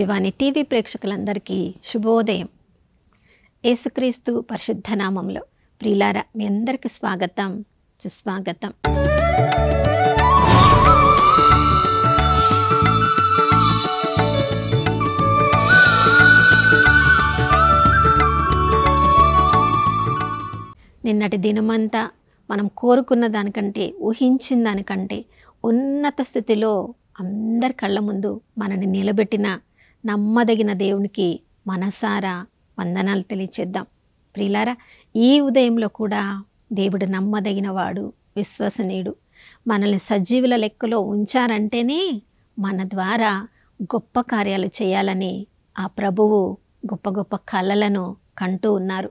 వివాని TV ప్రేక్షకులందరికీ శుభోదయం యేసుక్రీస్తు పరిశుద్ధ నామంలో ప్రియులారా మీ అందరికీ స్వాగతం సుస్వాగతం నిన్నటి దినమంతా మనం కోరుకున్న దానికంటే ఊహించిన దానికంటే ఉన్నత స్థితిలో అందరి కళ్ళ ముందు మనని నిలబెట్టిన నమ్మదగిన దేవునికి మనసారా వందనాలు తెలియచేద్దాం ప్రియులారా ఈ ఉదయంలో కూడా దేవుడు నమ్మదగిన వాడు విశ్వసనీయుడు మనల్ని సజీవుల లెక్కలో ఉంచారంటేనే మన ద్వారా గొప్ప కార్యాలు చేయాలని ఆ ప్రభువు గొప్ప గొప్ప కళలను కంటూ ఉన్నారు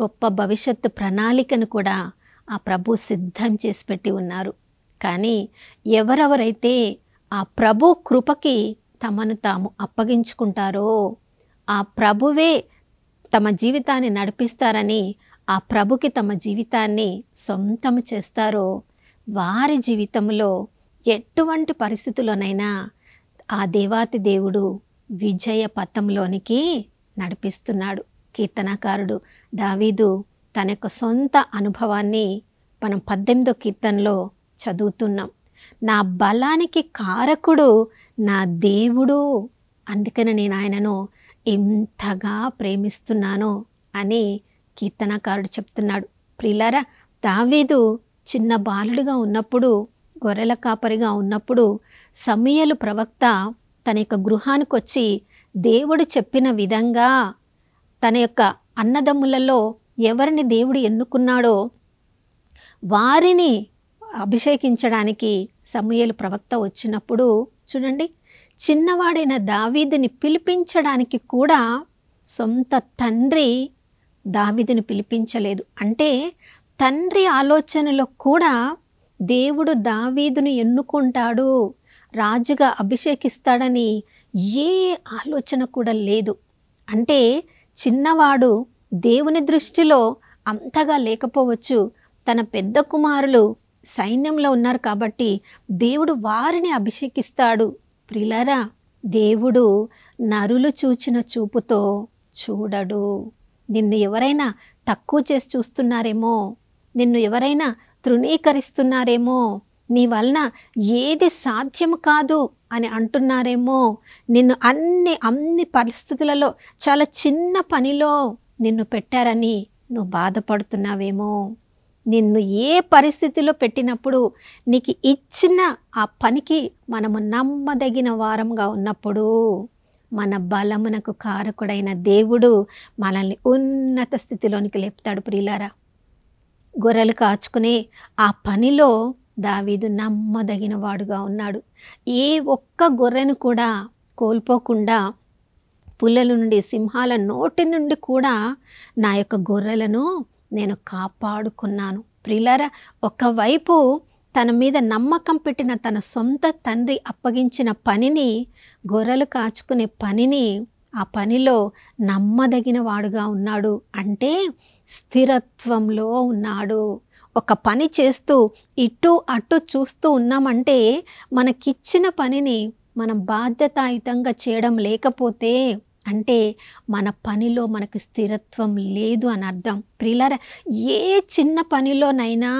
గొప్ప భవిష్యత్తు ప్రణాళికను కూడా ఆ ప్రభు సిద్ధం చేసి పెట్టి ఉన్నారు కానీ ఎవరెవరైతే ఆ ప్రభు కృపకి తమను తాము అప్పగించుకుంటారో ఆ ప్రభువే తమ జీవితాన్ని నడిపిస్తారని ఆ ప్రభుకి తమ జీవితాన్ని సొంతం చేస్తారో వారి జీవితంలో ఎటువంటి పరిస్థితులనైనా ఆ దేవాతి దేవుడు విజయ పథంలోనికి నడిపిస్తున్నాడు కీర్తనాకారుడు దావీదు తన యొక్క సొంత అనుభవాన్ని మనం పద్దెనిమిదో కీర్తనలో చదువుతున్నాం నా బలానికి కారకుడు నా దేవుడు అందుకని నేను ఆయనను ఎంతగా ప్రేమిస్తున్నాను అని కీర్తనాకారుడు చెప్తున్నాడు ప్రిలారా దావీదు చిన్న బాలుడిగా ఉన్నప్పుడు గొర్రెల కాపరిగా ఉన్నప్పుడు సమయలు ప్రవక్త తన యొక్క గృహానికి వచ్చి దేవుడు చెప్పిన విధంగా తన యొక్క అన్నదమ్ములలో ఎవరిని దేవుడు ఎన్నుకున్నాడో వారిని అభిషేకించడానికి సమూయలు ప్రవక్త వచ్చినప్పుడు చూడండి చిన్నవాడైన దావీదిని పిలిపించడానికి కూడా సొంత తండ్రి దావీదిని పిలిపించలేదు అంటే తండ్రి ఆలోచనలో కూడా దేవుడు దావీదును ఎన్నుకుంటాడు రాజుగా అభిషేకిస్తాడని ఏ ఆలోచన కూడా లేదు అంటే చిన్నవాడు దేవుని దృష్టిలో అంతగా లేకపోవచ్చు తన పెద్ద కుమారులు సైన్యంలో ఉన్నారు కాబట్టి దేవుడు వారిని అభిషేకిస్తాడు ప్రిలరా దేవుడు నరులు చూచిన చూపుతో చూడడు నిన్ను ఎవరైనా తక్కువ చేసి చూస్తున్నారేమో నిన్ను ఎవరైనా తృణీకరిస్తున్నారేమో నీ వలన ఏది సాధ్యం కాదు అని అంటున్నారేమో నిన్ను అన్ని అన్ని పరిస్థితులలో చాలా చిన్న పనిలో నిన్ను పెట్టారని నువ్వు బాధపడుతున్నావేమో నిన్ను ఏ పరిస్థితిలో పెట్టినప్పుడు నీకు ఇచ్చిన ఆ పనికి మనము నమ్మదగిన వారంగా ఉన్నప్పుడు మన బలమునకు కారకుడైన దేవుడు మనల్ని ఉన్నత స్థితిలోనికి లేపుతాడు ప్రియులారా గొర్రెలు కాచుకునే ఆ పనిలో దావీదు నమ్మదగిన వాడుగా ఉన్నాడు ఏ ఒక్క గొర్రెను కూడా కోల్పోకుండా పుల్లల నుండి సింహాల నోటి నుండి కూడా నా యొక్క గొర్రెలను నేను కాపాడుకున్నాను ప్రిలర ఒకవైపు తన మీద నమ్మకం పెట్టిన తన సొంత తండ్రి అప్పగించిన పనిని గొర్రెలు కాచుకునే పనిని ఆ పనిలో నమ్మదగిన వాడుగా ఉన్నాడు అంటే స్థిరత్వంలో ఉన్నాడు ఒక పని చేస్తూ ఇటు అటు చూస్తూ ఉన్నామంటే మనకిచ్చిన పనిని మనం బాధ్యతాయుతంగా చేయడం లేకపోతే అంటే మన పనిలో మనకు స్థిరత్వం లేదు అని అర్థం ప్రిలర ఏ చిన్న పనిలోనైనా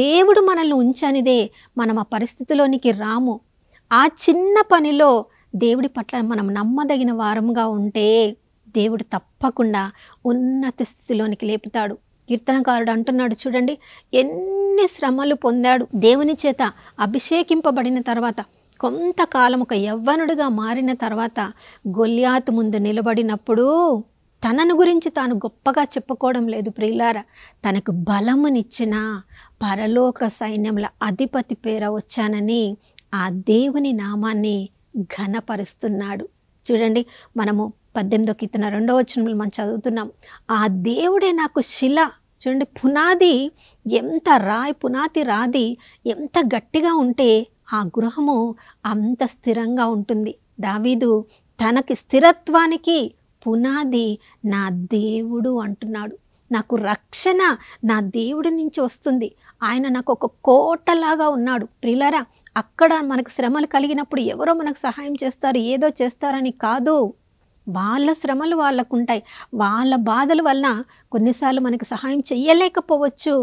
దేవుడు మనల్ని ఉంచనిదే మనం ఆ పరిస్థితిలోనికి రాము ఆ చిన్న పనిలో దేవుడి పట్ల మనం నమ్మదగిన వారంగా ఉంటే దేవుడు తప్పకుండా ఉన్నత స్థితిలోనికి లేపుతాడు కీర్తనకారుడు అంటున్నాడు చూడండి ఎన్ని శ్రమలు పొందాడు దేవుని చేత అభిషేకింపబడిన తర్వాత కొంతకాలం ఒక యవ్వనుడిగా మారిన తర్వాత గొల్యాతు ముందు నిలబడినప్పుడు తనను గురించి తాను గొప్పగా చెప్పుకోవడం లేదు ప్రియులార తనకు బలమునిచ్చిన పరలోక సైన్యముల అధిపతి పేర వచ్చానని ఆ దేవుని నామాన్ని ఘనపరుస్తున్నాడు చూడండి మనము పద్దెనిమిదో కీర్తన రెండో వచ్చిన మనం చదువుతున్నాం ఆ దేవుడే నాకు శిల చూడండి పునాది ఎంత రాయి పునాది రాది ఎంత గట్టిగా ఉంటే ఆ గృహము అంత స్థిరంగా ఉంటుంది దావీదు తనకి స్థిరత్వానికి పునాది నా దేవుడు అంటున్నాడు నాకు రక్షణ నా దేవుడి నుంచి వస్తుంది ఆయన నాకు ఒక కోటలాగా ఉన్నాడు ప్రిలరా అక్కడ మనకు శ్రమలు కలిగినప్పుడు ఎవరో మనకు సహాయం చేస్తారు ఏదో చేస్తారని కాదు వాళ్ళ శ్రమలు వాళ్ళకుంటాయి వాళ్ళ బాధల వలన కొన్నిసార్లు మనకు సహాయం చెయ్యలేకపోవచ్చు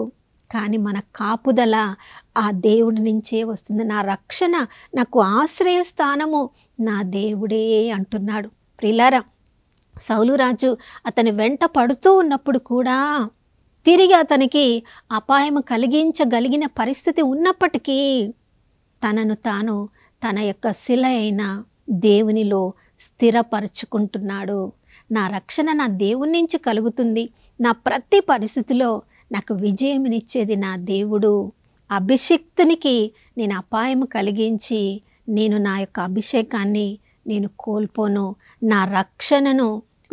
కానీ మన కాపుదల ఆ దేవుడి నుంచే వస్తుంది నా రక్షణ నాకు ఆశ్రయ స్థానము నా దేవుడే అంటున్నాడు ప్రిలారా సౌలురాజు అతని వెంట పడుతూ ఉన్నప్పుడు కూడా తిరిగి అతనికి అపాయం కలిగించగలిగిన పరిస్థితి ఉన్నప్పటికీ తనను తాను తన యొక్క శిల అయిన దేవునిలో స్థిరపరుచుకుంటున్నాడు నా రక్షణ నా దేవుని నుంచి కలుగుతుంది నా ప్రతి పరిస్థితిలో నాకు విజయమునిచ్చేది నా దేవుడు అభిషిక్తునికి నేను అపాయం కలిగించి నేను నా యొక్క అభిషేకాన్ని నేను కోల్పోను నా రక్షణను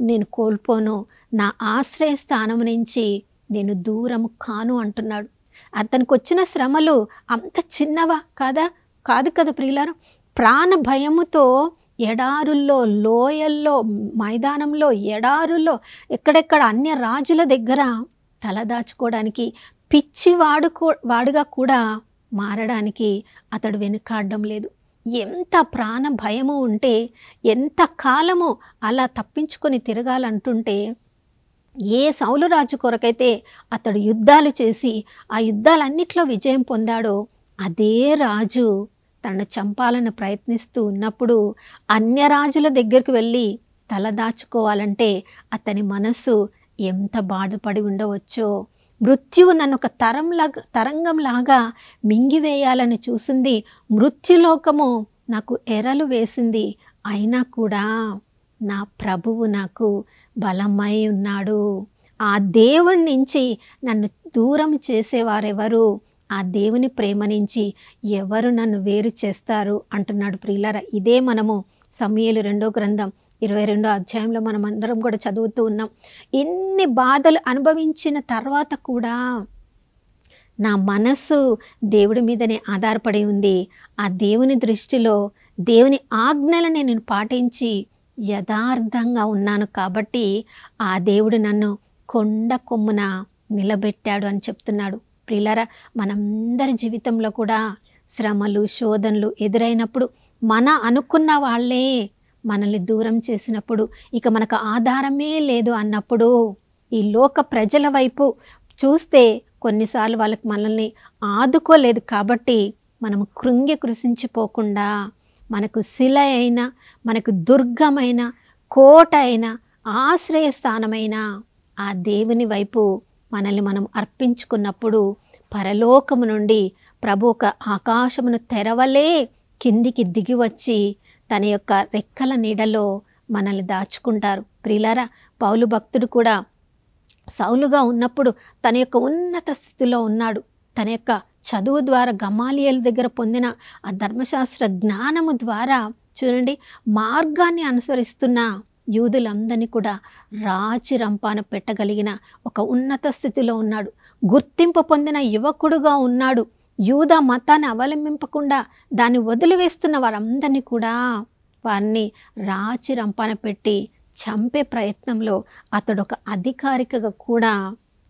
నేను కోల్పోను నా ఆశ్రయ స్థానం నుంచి నేను దూరం కాను అంటున్నాడు అతనికి వచ్చిన శ్రమలు అంత చిన్నవా కాదా కాదు కదా ప్రియులారు ప్రాణ భయముతో ఎడారుల్లో లోయల్లో మైదానంలో ఎడారుల్లో ఎక్కడెక్కడ అన్య రాజుల దగ్గర తలదాచుకోవడానికి పిచ్చివాడు వాడుగా కూడా మారడానికి అతడు వెనుకాడడం లేదు ఎంత ప్రాణ భయము ఉంటే ఎంత కాలము అలా తప్పించుకొని తిరగాలంటుంటే ఏ రాజు కొరకైతే అతడు యుద్ధాలు చేసి ఆ యుద్ధాలన్నిట్లో విజయం పొందాడో అదే రాజు తనను చంపాలని ప్రయత్నిస్తూ ఉన్నప్పుడు అన్య రాజుల దగ్గరికి వెళ్ళి తలదాచుకోవాలంటే అతని మనస్సు ఎంత బాధపడి ఉండవచ్చో మృత్యువు నన్ను ఒక తరంలా తరంగంలాగా మింగివేయాలని చూసింది మృత్యులోకము నాకు ఎరలు వేసింది అయినా కూడా నా ప్రభువు నాకు బలమై ఉన్నాడు ఆ దేవుడి నుంచి నన్ను దూరం చేసేవారెవరు ఆ దేవుని ప్రేమ నుంచి ఎవరు నన్ను వేరు చేస్తారు అంటున్నాడు ప్రియులారా ఇదే మనము సమయలు రెండో గ్రంథం ఇరవై రెండో అధ్యాయంలో మనం అందరం కూడా చదువుతూ ఉన్నాం ఎన్ని బాధలు అనుభవించిన తర్వాత కూడా నా మనస్సు దేవుడి మీదనే ఆధారపడి ఉంది ఆ దేవుని దృష్టిలో దేవుని ఆజ్ఞలను నేను పాటించి యథార్థంగా ఉన్నాను కాబట్టి ఆ దేవుడు నన్ను కొండ కొమ్మున నిలబెట్టాడు అని చెప్తున్నాడు ప్రిలరా మనందరి జీవితంలో కూడా శ్రమలు శోధనలు ఎదురైనప్పుడు మన అనుకున్న వాళ్ళే మనల్ని దూరం చేసినప్పుడు ఇక మనకు ఆధారమే లేదు అన్నప్పుడు ఈ లోక ప్రజల వైపు చూస్తే కొన్నిసార్లు వాళ్ళకి మనల్ని ఆదుకోలేదు కాబట్టి మనము కృంగి కృషించిపోకుండా మనకు శిల అయిన మనకు దుర్గమైన కోట అయిన ఆశ్రయస్థానమైన ఆ దేవుని వైపు మనల్ని మనం అర్పించుకున్నప్పుడు పరలోకము నుండి ప్రభు ఒక ఆకాశమును తెరవలే కిందికి దిగి వచ్చి తన యొక్క రెక్కల నీడలో మనల్ని దాచుకుంటారు ప్రిలారా పౌలు భక్తుడు కూడా సౌలుగా ఉన్నప్పుడు తన యొక్క ఉన్నత స్థితిలో ఉన్నాడు తన యొక్క చదువు ద్వారా గమాలియల దగ్గర పొందిన ఆ ధర్మశాస్త్ర జ్ఞానము ద్వారా చూడండి మార్గాన్ని అనుసరిస్తున్న యూదులందరినీ కూడా రాచి రంపాన పెట్టగలిగిన ఒక ఉన్నత స్థితిలో ఉన్నాడు గుర్తింపు పొందిన యువకుడుగా ఉన్నాడు యూద మతాన్ని అవలంబింపకుండా దాన్ని వదిలివేస్తున్న వారందరినీ కూడా వారిని రాచి రంపాన పెట్టి చంపే ప్రయత్నంలో అతడు ఒక అధికారికగా కూడా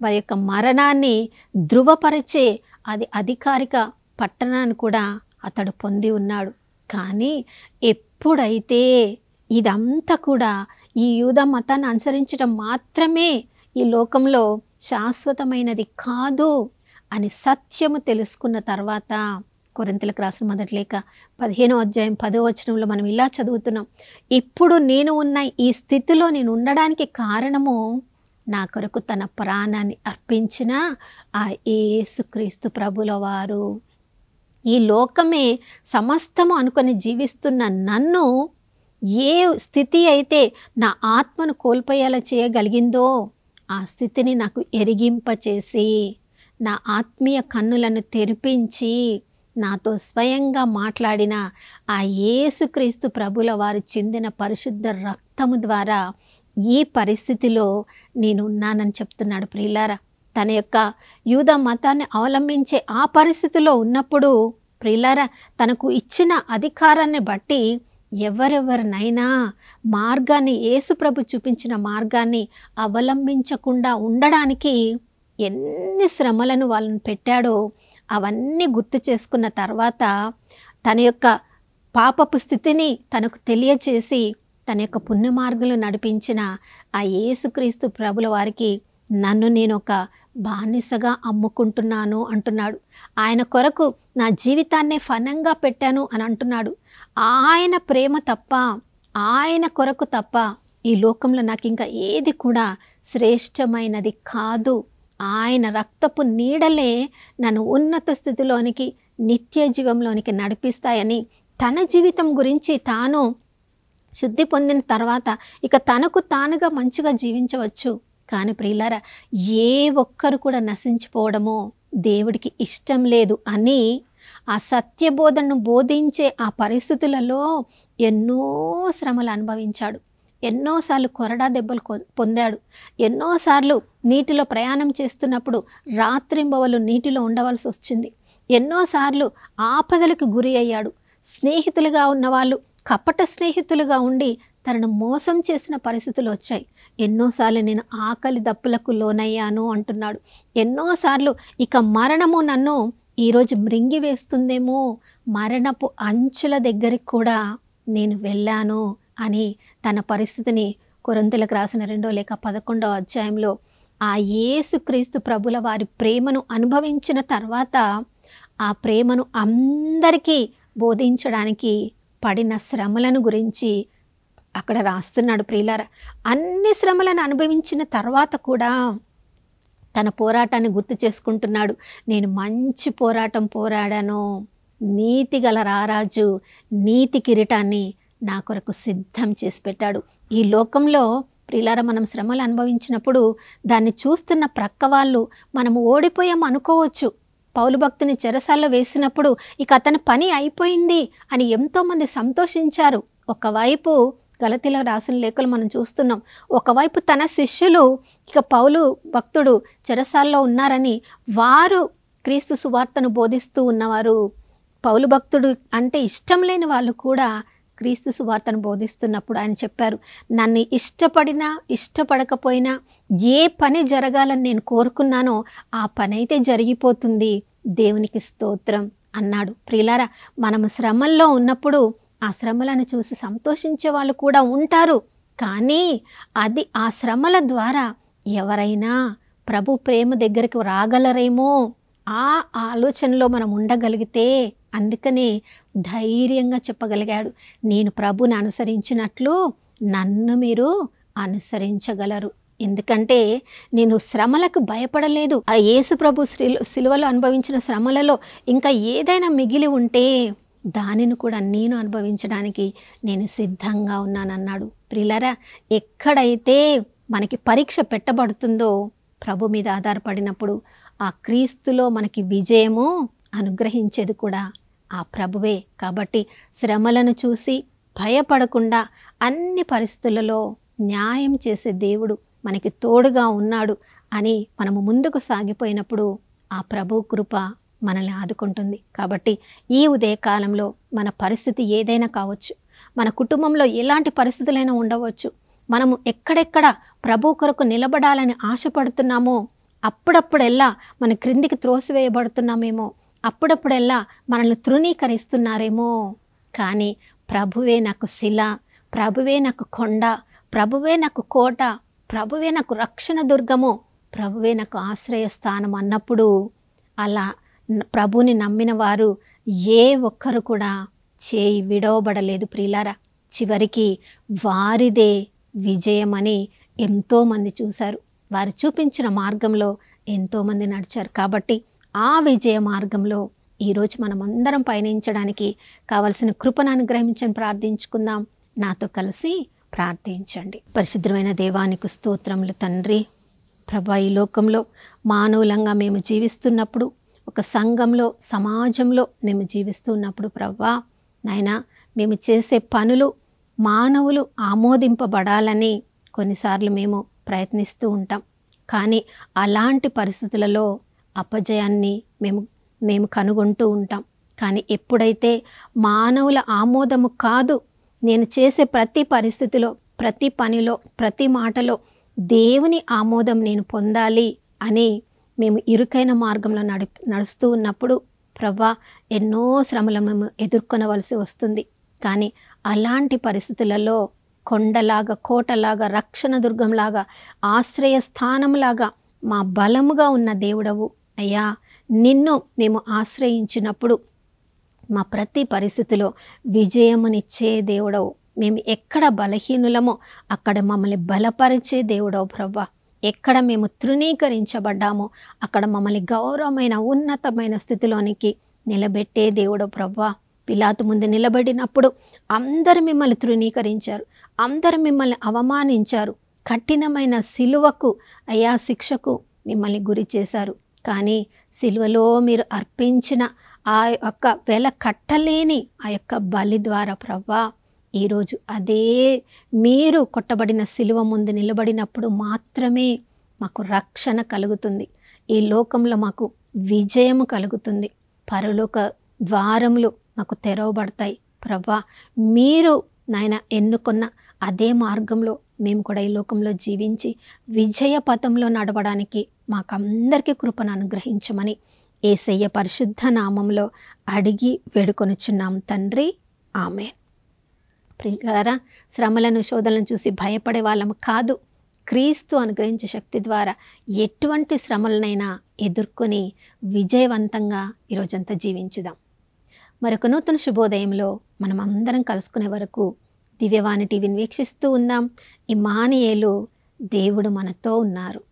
వారి యొక్క మరణాన్ని ధృవపరిచే అది అధికారిక పట్టణాన్ని కూడా అతడు పొంది ఉన్నాడు కానీ ఎప్పుడైతే ఇదంతా కూడా ఈ యూద మతాన్ని అనుసరించడం మాత్రమే ఈ లోకంలో శాశ్వతమైనది కాదు అని సత్యము తెలుసుకున్న తర్వాత కొరింతలకు రాసిన మొదటి లేక పదిహేనో అధ్యాయం పదో వచనంలో మనం ఇలా చదువుతున్నాం ఇప్పుడు నేను ఉన్న ఈ స్థితిలో నేను ఉండడానికి కారణము నా కొరకు తన ప్రాణాన్ని అర్పించిన ఆ ఏసుక్రీస్తు ప్రభుల వారు ఈ లోకమే సమస్తము అనుకొని జీవిస్తున్న నన్ను ఏ స్థితి అయితే నా ఆత్మను కోల్పోయేలా చేయగలిగిందో ఆ స్థితిని నాకు ఎరిగింపచేసి నా ఆత్మీయ కన్నులను తెరిపించి నాతో స్వయంగా మాట్లాడిన ఆ యేసుక్రీస్తు ప్రభుల వారు చెందిన పరిశుద్ధ రక్తము ద్వారా ఈ పరిస్థితిలో నేను ఉన్నానని చెప్తున్నాడు ప్రియులారా తన యొక్క యూద మతాన్ని అవలంబించే ఆ పరిస్థితిలో ఉన్నప్పుడు ప్రియులారా తనకు ఇచ్చిన అధికారాన్ని బట్టి ఎవరెవరినైనా మార్గాన్ని యేసుప్రభు చూపించిన మార్గాన్ని అవలంబించకుండా ఉండడానికి ఎన్ని శ్రమలను వాళ్ళని పెట్టాడో అవన్నీ గుర్తు చేసుకున్న తర్వాత తన యొక్క పాపపు స్థితిని తనకు తెలియచేసి తన యొక్క మార్గులు నడిపించిన ఆ యేసుక్రీస్తు ప్రభుల వారికి నన్ను నేను ఒక బానిసగా అమ్ముకుంటున్నాను అంటున్నాడు ఆయన కొరకు నా జీవితాన్నే ఫనంగా పెట్టాను అని అంటున్నాడు ఆయన ప్రేమ తప్ప ఆయన కొరకు తప్ప ఈ లోకంలో నాకు ఇంకా ఏది కూడా శ్రేష్టమైనది కాదు ఆయన రక్తపు నీడలే నన్ను ఉన్నత స్థితిలోనికి నిత్య జీవంలోనికి నడిపిస్తాయని తన జీవితం గురించి తాను శుద్ధి పొందిన తర్వాత ఇక తనకు తానుగా మంచిగా జీవించవచ్చు కానీ ప్రియులారా ఏ ఒక్కరు కూడా నశించిపోవడమో దేవుడికి ఇష్టం లేదు అని ఆ సత్యబోధను బోధించే ఆ పరిస్థితులలో ఎన్నో శ్రమలు అనుభవించాడు ఎన్నోసార్లు కొరడా దెబ్బలు పొందాడు ఎన్నోసార్లు నీటిలో ప్రయాణం చేస్తున్నప్పుడు రాత్రింబవలు నీటిలో ఉండవలసి వచ్చింది ఎన్నోసార్లు ఆపదలకు గురి అయ్యాడు స్నేహితులుగా ఉన్నవాళ్ళు కపట స్నేహితులుగా ఉండి తనను మోసం చేసిన పరిస్థితులు వచ్చాయి ఎన్నోసార్లు నేను ఆకలి దప్పులకు లోనయ్యాను అంటున్నాడు ఎన్నోసార్లు ఇక మరణము నన్ను ఈరోజు మృంగి వేస్తుందేమో మరణపు అంచుల దగ్గరికి కూడా నేను వెళ్ళాను అని తన పరిస్థితిని కొరంతలకు రాసిన రెండో లేక పదకొండవ అధ్యాయంలో ఆ యేసుక్రీస్తు ప్రభుల వారి ప్రేమను అనుభవించిన తర్వాత ఆ ప్రేమను అందరికీ బోధించడానికి పడిన శ్రమలను గురించి అక్కడ రాస్తున్నాడు ప్రియులార అన్ని శ్రమలను అనుభవించిన తర్వాత కూడా తన పోరాటాన్ని గుర్తు చేసుకుంటున్నాడు నేను మంచి పోరాటం పోరాడాను నీతి గల రారాజు నీతి కిరీటాన్ని నా కొరకు సిద్ధం చేసి పెట్టాడు ఈ లోకంలో ప్రియులార మనం శ్రమలు అనుభవించినప్పుడు దాన్ని చూస్తున్న ప్రక్క వాళ్ళు మనం ఓడిపోయాం అనుకోవచ్చు పౌలు భక్తుని చెరసాల్లో వేసినప్పుడు ఇక అతని పని అయిపోయింది అని ఎంతోమంది సంతోషించారు ఒకవైపు గలతిలో రాసిన లేఖలు మనం చూస్తున్నాం ఒకవైపు తన శిష్యులు ఇక పౌలు భక్తుడు చెరసాల్లో ఉన్నారని వారు క్రీస్తు సువార్తను బోధిస్తూ ఉన్నవారు పౌలు భక్తుడు అంటే ఇష్టం లేని వాళ్ళు కూడా క్రీస్తు సువార్తను బోధిస్తున్నప్పుడు ఆయన చెప్పారు నన్ను ఇష్టపడినా ఇష్టపడకపోయినా ఏ పని జరగాలని నేను కోరుకున్నానో ఆ పని అయితే జరిగిపోతుంది దేవునికి స్తోత్రం అన్నాడు ప్రియులారా మనము శ్రమల్లో ఉన్నప్పుడు ఆ శ్రమలను చూసి సంతోషించే వాళ్ళు కూడా ఉంటారు కానీ అది ఆ శ్రమల ద్వారా ఎవరైనా ప్రభు ప్రేమ దగ్గరికి రాగలరేమో ఆ ఆలోచనలో మనం ఉండగలిగితే అందుకనే ధైర్యంగా చెప్పగలిగాడు నేను ప్రభుని అనుసరించినట్లు నన్ను మీరు అనుసరించగలరు ఎందుకంటే నేను శ్రమలకు భయపడలేదు ఆ యేసు ప్రభు సిలువలో అనుభవించిన శ్రమలలో ఇంకా ఏదైనా మిగిలి ఉంటే దానిని కూడా నేను అనుభవించడానికి నేను సిద్ధంగా ఉన్నానన్నాడు ప్రిలరా ఎక్కడైతే మనకి పరీక్ష పెట్టబడుతుందో ప్రభు మీద ఆధారపడినప్పుడు ఆ క్రీస్తులో మనకి విజయము అనుగ్రహించేది కూడా ఆ ప్రభువే కాబట్టి శ్రమలను చూసి భయపడకుండా అన్ని పరిస్థితులలో న్యాయం చేసే దేవుడు మనకి తోడుగా ఉన్నాడు అని మనము ముందుకు సాగిపోయినప్పుడు ఆ ప్రభు కృప మనల్ని ఆదుకుంటుంది కాబట్టి ఈ ఉదయ కాలంలో మన పరిస్థితి ఏదైనా కావచ్చు మన కుటుంబంలో ఎలాంటి పరిస్థితులైనా ఉండవచ్చు మనము ఎక్కడెక్కడ ప్రభు కొరకు నిలబడాలని ఆశపడుతున్నామో అప్పుడప్పుడెల్లా మన క్రిందికి త్రోసివేయబడుతున్నామేమో అప్పుడప్పుడెల్లా మనల్ని తృణీకరిస్తున్నారేమో కానీ ప్రభువే నాకు శిల ప్రభువే నాకు కొండ ప్రభువే నాకు కోట ప్రభువే నాకు రక్షణ దుర్గము ప్రభువే నాకు ఆశ్రయ స్థానం అన్నప్పుడు అలా ప్రభుని నమ్మిన వారు ఏ ఒక్కరు కూడా చేయి విడవబడలేదు ప్రియులారా చివరికి వారిదే విజయమని ఎంతోమంది చూశారు వారు చూపించిన మార్గంలో ఎంతోమంది నడిచారు కాబట్టి ఆ విజయ మార్గంలో ఈరోజు మనమందరం పయనించడానికి కావలసిన కృపను అనుగ్రహించని ప్రార్థించుకుందాం నాతో కలిసి ప్రార్థించండి పరిశుద్ధమైన దేవానికి స్తోత్రములు తండ్రి ప్రభా ఈ లోకంలో మానవులంగా మేము జీవిస్తున్నప్పుడు ఒక సంఘంలో సమాజంలో మేము జీవిస్తున్నప్పుడు ప్రభా నాయన మేము చేసే పనులు మానవులు ఆమోదింపబడాలని కొన్నిసార్లు మేము ప్రయత్నిస్తూ ఉంటాం కానీ అలాంటి పరిస్థితులలో అపజయాన్ని మేము మేము కనుగొంటూ ఉంటాం కానీ ఎప్పుడైతే మానవుల ఆమోదము కాదు నేను చేసే ప్రతి పరిస్థితిలో ప్రతి పనిలో ప్రతి మాటలో దేవుని ఆమోదం నేను పొందాలి అని మేము ఇరుకైన మార్గంలో నడి నడుస్తూ ఉన్నప్పుడు ప్రభా ఎన్నో శ్రమలను మేము ఎదుర్కొనవలసి వస్తుంది కానీ అలాంటి పరిస్థితులలో కొండలాగా కోటలాగా రక్షణ దుర్గంలాగా ఆశ్రయ స్థానంలాగా మా బలముగా ఉన్న దేవుడవు అయ్యా నిన్ను మేము ఆశ్రయించినప్పుడు మా ప్రతి పరిస్థితిలో విజయమునిచ్చే దేవుడవు మేము ఎక్కడ బలహీనులమో అక్కడ మమ్మల్ని బలపరిచే దేవుడవు ప్రభా ఎక్కడ మేము తృణీకరించబడ్డామో అక్కడ మమ్మల్ని గౌరవమైన ఉన్నతమైన స్థితిలోనికి నిలబెట్టే దేవుడు ప్రభా పిలాతు ముందు నిలబడినప్పుడు అందరు మిమ్మల్ని తృణీకరించారు అందరు మిమ్మల్ని అవమానించారు కఠినమైన సిలువకు అయా శిక్షకు మిమ్మల్ని గురి చేశారు కానీ సిల్వలో మీరు అర్పించిన ఆ యొక్క వెల కట్టలేని ఆ యొక్క బలి ద్వారా ప్రభా ఈరోజు అదే మీరు కొట్టబడిన సిలువ ముందు నిలబడినప్పుడు మాత్రమే మాకు రక్షణ కలుగుతుంది ఈ లోకంలో మాకు విజయము కలుగుతుంది పరలోక ద్వారములు మాకు తెరవబడతాయి ప్రభా మీరు నాయన ఎన్నుకున్న అదే మార్గంలో మేము కూడా ఈ లోకంలో జీవించి విజయ పథంలో నడవడానికి మాకందరికీ కృపను అనుగ్రహించమని ఏసయ్య పరిశుద్ధ నామంలో అడిగి వేడుకొనుచున్నాం తండ్రి ఆమె ప్రియులారా శ్రమలను శోధనలను చూసి భయపడే వాళ్ళము కాదు క్రీస్తు అనుగ్రహించే శక్తి ద్వారా ఎటువంటి శ్రమలనైనా ఎదుర్కొని విజయవంతంగా ఈరోజంతా జీవించుదాం మరొక నూతన శుభోదయంలో మనం అందరం కలుసుకునే వరకు దివ్యవాణి టీవీని వీక్షిస్తూ ఉందాం మానియేలు దేవుడు మనతో ఉన్నారు